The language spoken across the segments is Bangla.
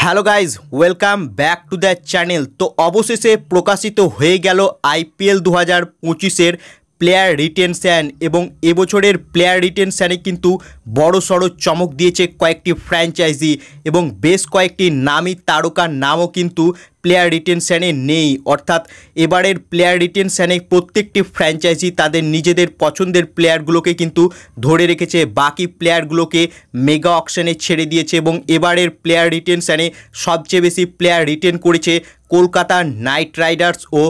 hello guys welcome back to the channel তো অবশেষে প্রকাশিত হয়ে গেল আইপিএল দু হাজার পঁচিশের প্লেয়ার রিটেনশান এবং এবছরের প্লেয়ার রিটেনশানে কিন্তু বড় সড়ো চমক দিয়েছে কয়েকটি ফ্র্যাঞ্চাইজি এবং বেশ কয়েকটি নামি তারকার নামও কিন্তু প্লেয়ার রিটেনশানে নেই অর্থাৎ এবারের প্লেয়ার রিটেনশানে প্রত্যেকটি ফ্র্যাঞ্চাইজি তাদের নিজেদের পছন্দের প্লেয়ারগুলোকে কিন্তু ধরে রেখেছে বাকি প্লেয়ারগুলোকে মেগা অকশানে ছেড়ে দিয়েছে এবং এবারের প্লেয়ার রিটেনশানে সবচেয়ে বেশি প্লেয়ার রিটেন করেছে কলকাতা নাইট রাইডার্স ও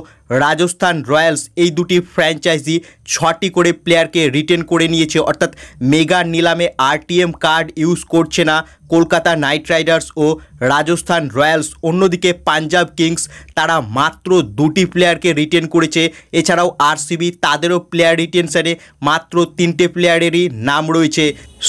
রাজস্থান রয়্যালস এই দুটি ফ্র্যাঞ্চাইজি ছটি করে প্লেয়ারকে রিটেন করে নিয়েছে অর্থাৎ মেগা নিলামে আরটিএম কার্ড ইউজ করছে না কলকাতা নাইট রাইডার্স ও রাজস্থান রয়্যালস অন্যদিকে পাঞ্জাব কিংস তারা মাত্র দুটি প্লেয়ারকে রিটেন করেছে এছাড়াও আরসিবি তাদেরও প্লেয়ার রিটেনশানে মাত্র তিনটে প্লেয়ারেরই নাম রয়েছে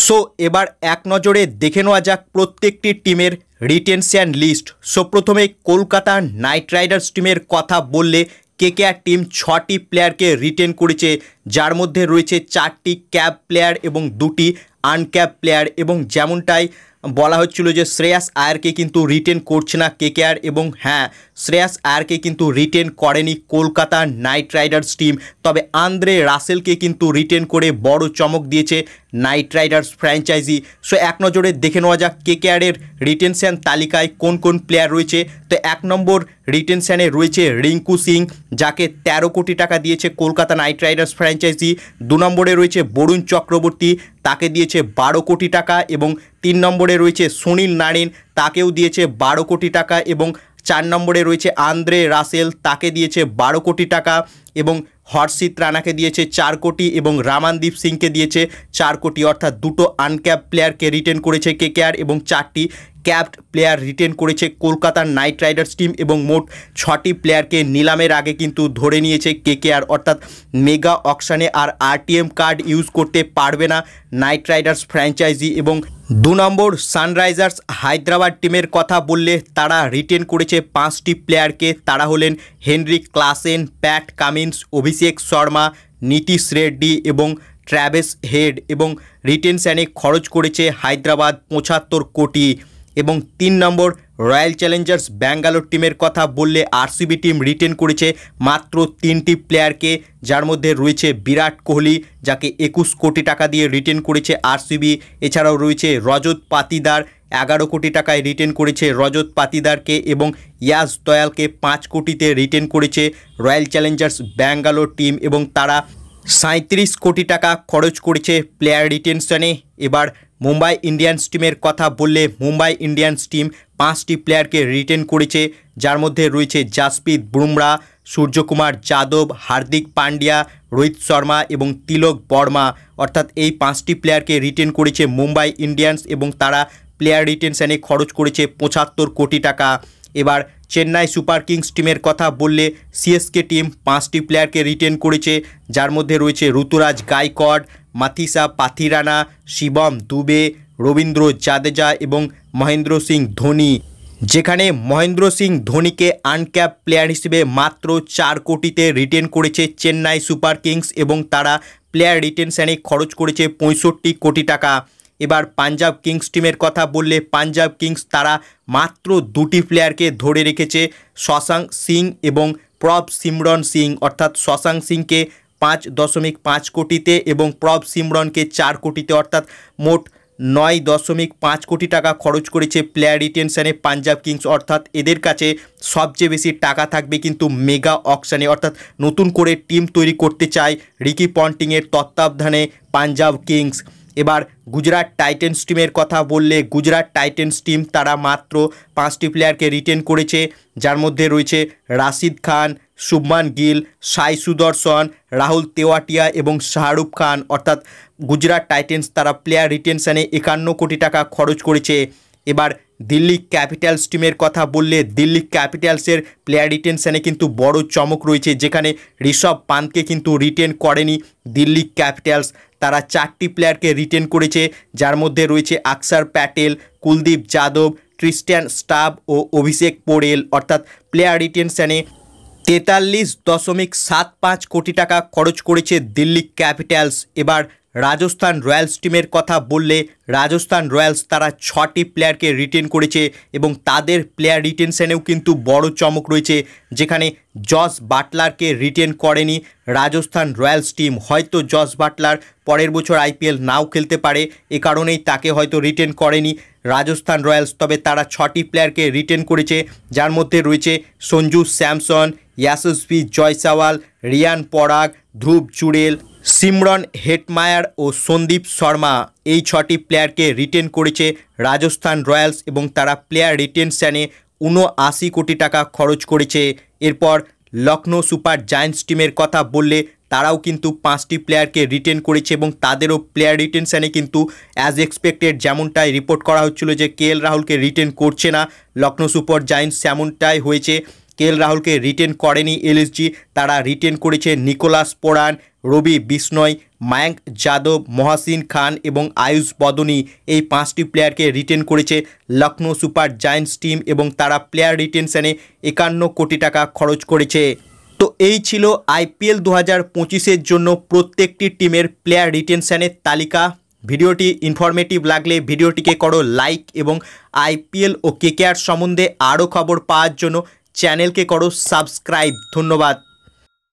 সো এবার এক নজরে দেখে নেওয়া যাক প্রত্যেকটি টিমের রিটেনশন লিস্ট সো প্রথমে কলকাতা নাইট রাইডার্স টিমের কথা বললে কেকেআর টিম ছটি প্লেয়ারকে রিটেন করেছে যার মধ্যে রয়েছে চারটি ক্যাপ প্লেয়ার এবং দুটি আনক্যাপ প্লেয়ার এবং যেমনটাই বলা হচ্ছিল যে শ্রেয়াস আয়ারকে কিন্তু রিটেন করছে না কেকেআর এবং হ্যাঁ শ্রেয়াস আয়ারকে কিন্তু রিটেন করেনি কলকাতা নাইট রাইডার্স টিম তবে আন্দ্রে রাসেলকে কিন্তু রিটেন করে বড় চমক দিয়েছে নাইট রাইডার্স ফ্র্যাঞ্চাইজি সো এক নজরে দেখে নেওয়া যাক কেকেআরের রিটেনশান তালিকায় কোন কোন প্লেয়ার রয়েছে তো এক নম্বর রিটেনশানে রয়েছে রিঙ্কু সিং যাকে ১৩ কোটি টাকা দিয়েছে কলকাতা নাইট রাইডার্স ফ্র্যাঞ্চাইজি দু নম্বরে রয়েছে বরুণ চক্রবর্তী তাকে দিয়েছে বারো কোটি টাকা এবং তিন নম্বরে রয়েছে সুনীল নারিন তাকেও দিয়েছে বারো কোটি টাকা এবং চার নম্বরে রয়েছে আন্দ্রে রাসেল তাকে দিয়েছে বারো কোটি টাকা এবং হর্ষিত রানাকে দিয়েছে চার কোটি এবং রামানদীপ সিংকে দিয়েছে চার কোটি অর্থাৎ দুটো আনক্যাপ প্লেয়ারকে রিটেন করেছে কেকেআর এবং চারটি ক্যাপড প্লেয়ার রিটেন করেছে কলকাতার নাইট রাইডার্স টিম এবং মোট ছটি প্লেয়ারকে নিলামের আগে কিন্তু ধরে নিয়েছে কেকেআর অর্থাৎ মেগা অকশানে আর আরটিএম কার্ড ইউজ করতে পারবে না নাইট রাইডার্স ফ্র্যাঞ্চাইজি এবং দু নম্বর সানরাইজার্স হায়দ্রাবাদ টিমের কথা বললে তারা রিটেন করেছে পাঁচটি প্লেয়ারকে তারা হলেন Henry Klaasen Pat Cummins Prince Abhishek Sharma Nitish Reddy এবং ট্র্যাভেস হেড এবং রিটেনশানে খরচ করেছে হায়দ্রাবাদ পঁচাত্তর কোটি এবং তিন নম্বর রয়্যাল চ্যালেঞ্জার্স ব্যাঙ্গালোর টিমের কথা বললে আরসিবি টিম রিটেন করেছে মাত্র তিনটি প্লেয়ারকে যার মধ্যে রয়েছে বিরাট কোহলি যাকে একুশ কোটি টাকা দিয়ে রিটেন করেছে আরসিবি এছাড়াও রয়েছে রজত পাতিদার এগারো কোটি টাকায় রিটেন করেছে রজত পাতিদারকে এবং ইয়াস দয়ালকে পাঁচ কোটিতে রিটেন করেছে রয়্যাল চ্যালেঞ্জার্স ব্যাঙ্গালোর টিম এবং তারা সাঁত্রিশ কোটি টাকা খরচ করেছে প্লেয়ার রিটেনশনে এবার মুম্বাই ইন্ডিয়ান্স টিমের কথা বললে মুম্বাই ইন্ডিয়ান্স টিম পাঁচটি প্লেয়ারকে রিটেন করেছে যার মধ্যে রয়েছে জাসপ্রীত বুমরা সূর্যকুমার যাদব হার্দিক পান্ডিয়া রোহিত শর্মা এবং তিলক বর্মা অর্থাৎ এই পাঁচটি প্লেয়ারকে রিটেন করেছে মুম্বাই ইন্ডিয়ান্স এবং তারা প্লেয়ার রিটেনশানে খরচ করেছে পঁচাত্তর কোটি টাকা এবার চেন্নাই সুপার কিংস টিমের কথা বললে সিএসকে টিম পাঁচটি প্লেয়ারকে রিটেন করেছে যার মধ্যে রয়েছে ঋতুরাজ গাইকড মাথিসা পাথিরানা শিবম দুবে রবীন্দ্র জাদেজা এবং মহেন্দ্র সিং ধোনি যেখানে মহেন্দ্র সিং ধোনিকে আনক্যাপ প্লেয়ার হিসেবে মাত্র চার কোটিতে রিটেন করেছে চেন্নাই সুপার কিংস এবং তারা প্লেয়ার রিটেনশানে খরচ করেছে পঁয়ষট্টি কোটি টাকা এবার পাঞ্জাব কিংস টিমের কথা বললে পাঞ্জাব কিংস তারা মাত্র দুটি প্লেয়ারকে ধরে রেখেছে শশাঙ্ক সিং এবং প্রব সিমরন সিং অর্থাৎ শশাঙ্ক সিংকে পাঁচ দশমিক পাঁচ কোটিতে এবং প্রব সিমরনকে চার কোটিতে অর্থাৎ মোট নয় দশমিক পাঁচ কোটি টাকা খরচ করেছে প্লেয়ার রিটেনশানে পাঞ্জাব কিংস অর্থাৎ এদের কাছে সবচেয়ে বেশি টাকা থাকবে কিন্তু মেগা অকশানে অর্থাৎ নতুন করে টিম তৈরি করতে চায় রিকি পন্টিংয়ের তত্ত্বাবধানে পাঞ্জাব কিংস এবার গুজরাট টাইটেন্স টিমের কথা বললে গুজরাট টাইটেন্স টিম তারা মাত্র পাঁচটি প্লেয়ারকে রিটেন করেছে যার মধ্যে রয়েছে রাশিদ খান শুভমান গিল সাই সুদর্শন রাহুল তেওয়াটিয়া এবং শাহরুখ খান অর্থাৎ গুজরাট টাইটেন্স তারা প্লেয়ার রিটেনশানে একান্ন কোটি টাকা খরচ করেছে এবার দিল্লি ক্যাপিটালস টিমের কথা বললে দিল্লি ক্যাপিটালসের প্লেয়ার রিটেনশানে কিন্তু বড় চমক রয়েছে যেখানে ঋষভ পান্তকে কিন্তু রিটেন করেনি দিল্লি ক্যাপিটালস তারা চারটি প্লেয়ারকে রিটেন করেছে যার মধ্যে রয়েছে আকসার প্যাটেল কুলদীপ যাদব ক্রিস্টিয়ান স্টাব ও অভিষেক পোরেল অর্থাৎ প্লেয়ার রিটেনশানে তেতাল্লিশ দশমিক সাত পাঁচ কোটি টাকা খরচ করেছে দিল্লি ক্যাপিটালস এবার রাজস্থান রয়্যালস টিমের কথা বললে রাজস্থান রয়্যালস তারা ছটি প্লেয়ারকে রিটেন করেছে এবং তাদের প্লেয়ার রিটেনশনেও কিন্তু বড় চমক রয়েছে যেখানে জস বাটলারকে রিটেন করেনি রাজস্থান রয়্যালস টিম হয়তো জস বাটলার পরের বছর আইপিএল নাও খেলতে পারে এ কারণেই তাকে হয়তো রিটেন করেনি রাজস্থান রয়্যালস তবে তারা ছটি প্লেয়ারকে রিটেন করেছে যার মধ্যে রয়েছে সঞ্জু স্যামসন ইয়াসসবি জয়সাওয়াল রিয়ান পরাগ ধ্রুব চুড়েল সিমরন হেটমায়ার ও সন্দীপ শর্মা এই ছটি প্লেয়ারকে রিটেন করেছে রাজস্থান রয়্যালস এবং তারা প্লেয়ার রিটেনশানে উনআশি কোটি টাকা খরচ করেছে এরপর লখনৌ সুপার জায়েন্টস টিমের কথা বললে তারাও কিন্তু পাঁচটি প্লেয়ারকে রিটেন করেছে এবং তাদেরও প্লেয়ার রিটেনশানে কিন্তু অ্যাজ এক্সপেক্টেড যেমনটাই রিপোর্ট করা হচ্ছিল যে কে রাহুলকে রিটেন করছে না লখনৌ সুপার জায়েন্টস সেমনটাই হয়েছে কেএল রাহুলকে রিটেন করেনি এলএসজি তারা রিটেন করেছে নিকোলাস পোড়ান রবি বিষ্ণয় মায়াঙ্ক যাদব মহাসিন খান এবং আয়ুষ বদনি এই পাঁচটি প্লেয়ারকে রিটেন করেছে লখনৌ সুপার জায়েন্টস টিম এবং তারা প্লেয়ার রিটেনশনে একান্ন কোটি টাকা খরচ করেছে তো এই ছিল আইপিএল দু হাজার পঁচিশের জন্য প্রত্যেকটি টিমের প্লেয়ার রিটেনশনের তালিকা ভিডিওটি ইনফরমেটিভ লাগলে ভিডিওটিকে করো লাইক এবং আইপিএল ও কেকেআর সম্বন্ধে আরও খবর পাওয়ার জন্য चैनल के करो सबस्क्राइब धन्यवाद